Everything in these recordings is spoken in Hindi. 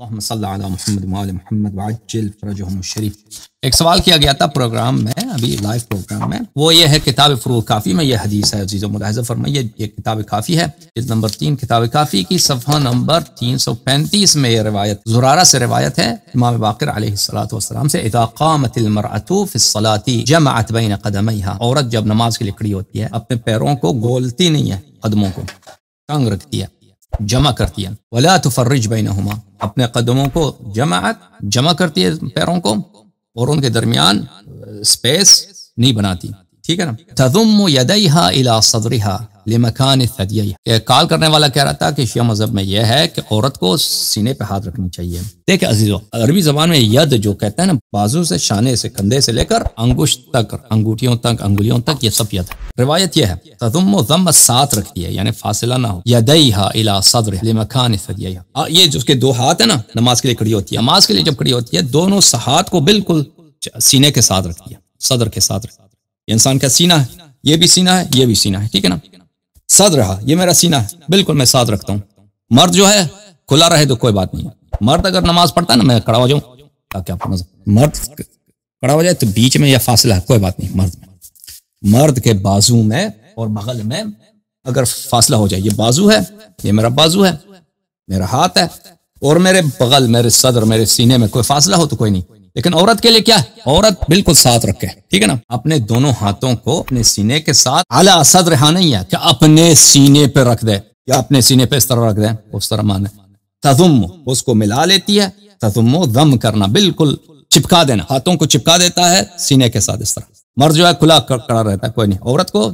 मोहम्मद वाजिल शरीफ एक सवाल किया गया था प्रोग्राम में अभी लाइव प्रोग्राम में वो ये है किताब फ्रू काफ़ी में यह हदीस है अजीज़ मुलाजा फरमाइए ये किताब काफ़ी है इस नंबर तीन किताब काफ़ी की सफ़ा नंबर तीन सौ पैंतीस में यह रिवायत जुरारा से रिवायत है इमाम बाकर सलाम से इताकामतलाती जमात बैन कदम औरत जब नमाज के लिए खड़ी होती है अपने पैरों को गोलती नहीं है कदमों को टांग रखती है जमा करती है वला तफर्रिज बैनहुमा अपने कदमों को जमात जमा करती है पैरों को और उनके दरमियान स्पेस नहीं बनाती ठीक है ना तजुम यदयहा इला सदरिहा लिमकान थदिया काल करने वाला कह रहा था कि शिया मजहब में यह है कि औरत को सीने पे हाथ रखनी चाहिए देखिए अजीजों अरबी जबान में यद जो कहते हैं ना बाजू से शाने से कंधे से लेकर अंगुश तक अंगूठियों तक अंगुलियों तक ये सब यद है रिवायत यह है तजुम जम साथ रखती है यानी फासिला ना हो यदई हा इला सदर लिमकान थदिया ये जो उसके दो हाथ है ना नमाज के लिए खड़ी होती है नमाज के लिए जब खड़ी होती है दोनों हाथ को बिल्कुल सीने के साथ रखती है सदर के साथ रखती है इंसान का सीना है ये भी सीना है ये भी सीना है ठीक है ना साथ रहा ये मेरा सीना है बिल्कुल मैं साथ रखता हूँ मर्द जो है खुला रहे तो कोई बात नहीं मर्द अगर नमाज पढ़ता है ना मैं खड़ा हो जाऊँ ताकि मर्द खड़ा हो जाए तो बीच में यह फासला है कोई बात नहीं मर्द मर्द के बाजू में और बगल में अगर फासला हो जाए ये बाजू है ये मेरा बाजू है मेरा हाथ है और मेरे बगल मेरे सदर मेरे सीने में कोई फासला हो तो कोई नहीं लेकिन औरत के लिए क्या है औरत बिल्कुल साथ रखे ठीक है ना अपने दोनों हाथों को अपने सीने के साथ आला असद रहा नहीं है क्या अपने सीने पे रख दे या अपने सीने पे इस तरह रख दे उस तरह माने तजुम उसको मिला लेती है तजुमो दम करना बिल्कुल चिपका देना हाथों को चिपका देता है सीने के साथ इस तरह मर्द जो है खुला खड़ा रहता है कोई नहीं औरत को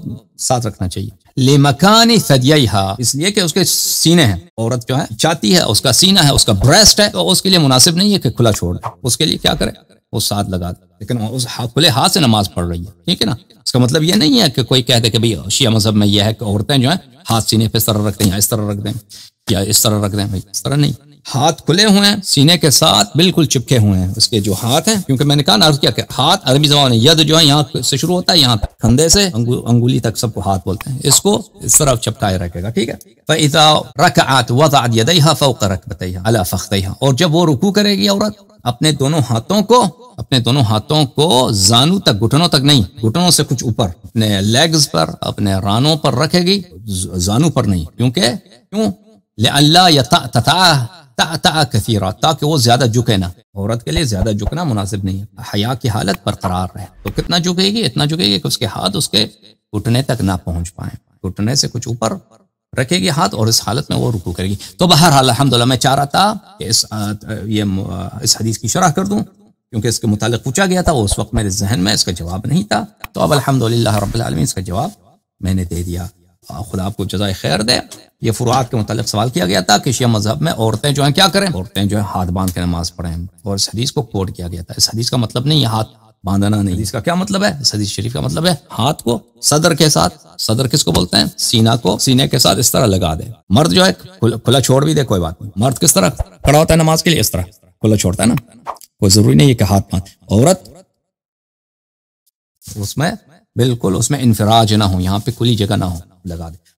साथ रखना चाहिए ले मकानी सदिया इसलिए कि उसके सीने हैं औरत जो है चाहती है उसका सीना है उसका ब्रेस्ट है तो उसके लिए मुनासिब नहीं है कि खुला छोड़ उसके लिए क्या करे वो साथ लगा दे लेकिन उस हाँ, खुले हाथ से नमाज पढ़ रही है ठीक है ना इसका मतलब ये नहीं है कि कोई कह दे कि भाई शिया मजहब में यह है कि औरतें जो है हाथ सीने पर इस तरह रख दें या इस तरह रख दें या इस तरह रख दें भाई इस तरह नहीं हाथ खुले हुए हैं सीने के साथ बिल्कुल चिपके हुए हैं उसके जो हाथ हैं क्योंकि मैंने कहा ना क्या हाथ अरबी जबान है यद जो है यहाँ से शुरू होता है यहाँ तक खंधे से अंगुली तक सबको हाथ बोलते हैं इसको इस तरफ चपकाए रखेगा ठीक है और जब वो रुकू करेगी औरत अपने दोनों हाथों को अपने दोनों हाथों को जानू तक घुटनों तक नहीं घुटनों से कुछ ऊपर अपने लेग्स पर अपने रानों पर रखेगी जानू पर नहीं क्योंकि क्यों ले अल्लाह ता कसीरा ताकि वो ज्यादा झुके ना औरत के लिए ज्यादा झुकना मुनासिब नहीं है हया की हालत बरकरार रहे तो कितना झुकेगी इतना झुकेगी कि उसके हाथ उसके घुटने तक ना पहुंच पाए घुटने से कुछ ऊपर रखेगी हाथ और इस हालत में वो रुकू करेगी तो बहरहाल अलहमदुल्ला मैं चाह रहा था कि इस ये इस हदीस की शराह कर दूँ क्योंकि इसके मुतालिक पूछा गया था वो उस वक्त मेरे जहन में इसका जवाब नहीं था तो अब अलहमदिल्ला रबालमीन इसका जवाब मैंने दे दिया खुदा आपको जजाय खैर दे ये फुरात के मतलब सवाल किया गया था कि शिया मजहब में औरतें जो हैं क्या करें औरतें जो है हाथ बांध के नमाज पढ़ें और इस हदीस को कोट किया गया था इस हदीस का मतलब नहीं हाथ बांधना नहीं इसका क्या मतलब है हदीस शरीफ का मतलब है हाथ को सदर के साथ सदर किसको बोलते हैं सीना को सीने के साथ इस तरह लगा दे मर्द जो है खुला, छोड़ भी दे कोई बात नहीं मर्द किस तरह खड़ा होता है नमाज के लिए इस तरह खुला छोड़ता है ना कोई जरूरी नहीं है कि हाथ बांध औरत उसमें बिल्कुल उसमें इनफराज ना हो यहाँ पे खुली जगह ना हो लगा दें